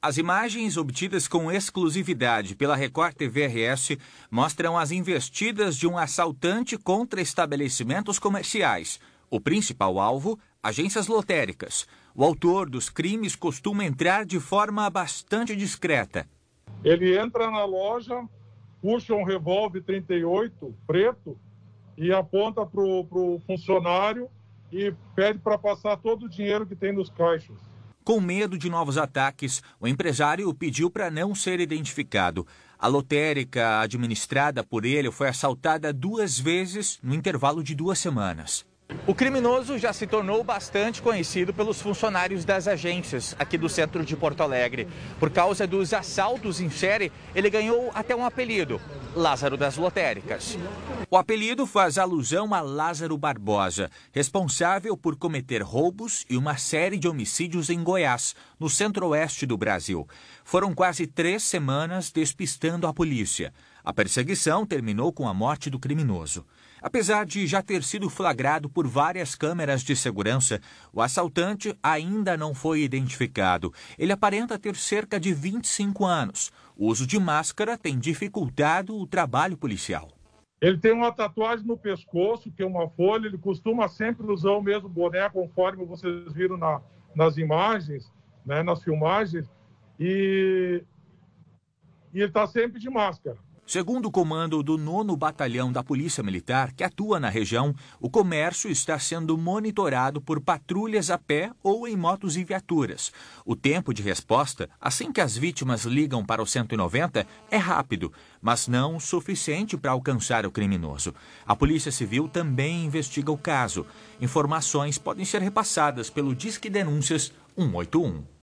As imagens obtidas com exclusividade pela Record TVRS mostram as investidas de um assaltante contra estabelecimentos comerciais. O principal alvo, agências lotéricas. O autor dos crimes costuma entrar de forma bastante discreta. Ele entra na loja, puxa um revólver 38 preto e aponta para o funcionário e pede para passar todo o dinheiro que tem nos caixas. Com medo de novos ataques, o empresário pediu para não ser identificado. A lotérica administrada por ele foi assaltada duas vezes no intervalo de duas semanas. O criminoso já se tornou bastante conhecido pelos funcionários das agências aqui do centro de Porto Alegre. Por causa dos assaltos em série, ele ganhou até um apelido: Lázaro das Lotéricas. O apelido faz alusão a Lázaro Barbosa, responsável por cometer roubos e uma série de homicídios em Goiás, no centro-oeste do Brasil. Foram quase três semanas despistando a polícia. A perseguição terminou com a morte do criminoso. Apesar de já ter sido flagrado por várias câmeras de segurança, o assaltante ainda não foi identificado. Ele aparenta ter cerca de 25 anos. O uso de máscara tem dificultado o trabalho policial. Ele tem uma tatuagem no pescoço, que é uma folha, ele costuma sempre usar o mesmo boné, conforme vocês viram na, nas imagens, né, nas filmagens, e, e ele está sempre de máscara. Segundo o comando do 9 Batalhão da Polícia Militar, que atua na região, o comércio está sendo monitorado por patrulhas a pé ou em motos e viaturas. O tempo de resposta, assim que as vítimas ligam para o 190, é rápido, mas não o suficiente para alcançar o criminoso. A Polícia Civil também investiga o caso. Informações podem ser repassadas pelo Disque Denúncias 181.